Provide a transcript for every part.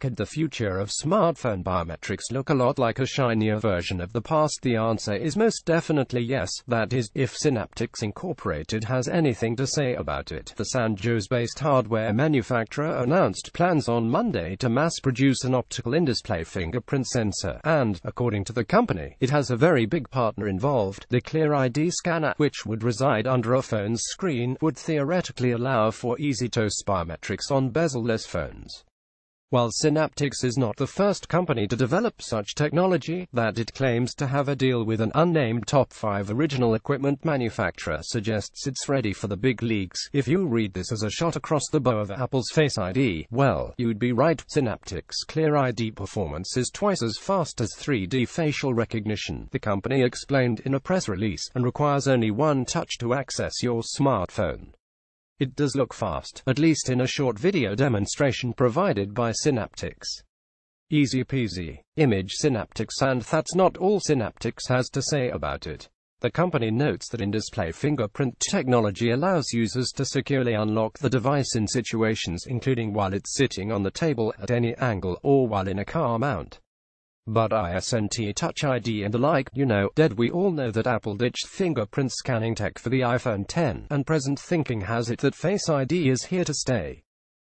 Could the future of smartphone biometrics look a lot like a shinier version of the past? The answer is most definitely yes, that is, if Synaptics Incorporated has anything to say about it. The San Jose-based hardware manufacturer announced plans on Monday to mass-produce an optical in-display fingerprint sensor, and, according to the company, it has a very big partner involved. The Clear ID scanner, which would reside under a phone's screen, would theoretically allow for easy-to-use biometrics on bezel-less phones. While Synaptics is not the first company to develop such technology, that it claims to have a deal with an unnamed top 5 original equipment manufacturer suggests it's ready for the big leagues. If you read this as a shot across the bow of Apple's Face ID, well, you'd be right. Synaptics Clear ID performance is twice as fast as 3D facial recognition, the company explained in a press release, and requires only one touch to access your smartphone. It does look fast, at least in a short video demonstration provided by Synaptics. Easy peasy. Image Synaptics and that's not all Synaptics has to say about it. The company notes that in-display fingerprint technology allows users to securely unlock the device in situations including while it's sitting on the table at any angle or while in a car mount. But ISNT Touch ID and the like, you know, dead we all know that Apple ditched fingerprint scanning tech for the iPhone 10, and present thinking has it that Face ID is here to stay.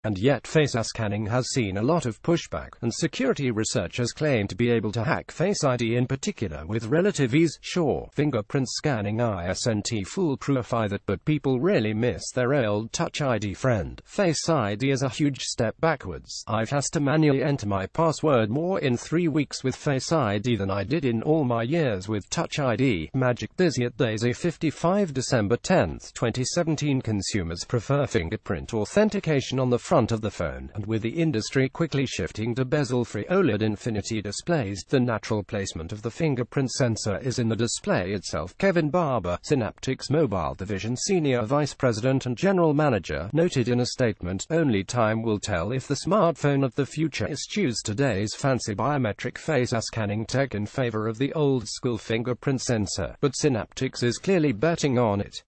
And yet Face scanning has seen a lot of pushback, and security researchers claim to be able to hack Face ID in particular with relative ease. Sure, fingerprint scanning isn't foolproof either, but people really miss their old Touch ID friend. Face ID is a huge step backwards. I've has to manually enter my password more in three weeks with Face ID than I did in all my years with Touch ID. Magic Dizzy at Daisy 55 December 10, 2017 Consumers prefer fingerprint authentication on the front of the phone, and with the industry quickly shifting to bezel-free OLED infinity displays, the natural placement of the fingerprint sensor is in the display itself. Kevin Barber, Synaptics Mobile Division Senior Vice President and General Manager, noted in a statement, only time will tell if the smartphone of the future eschews today's fancy biometric face scanning tech in favor of the old-school fingerprint sensor, but Synaptics is clearly betting on it.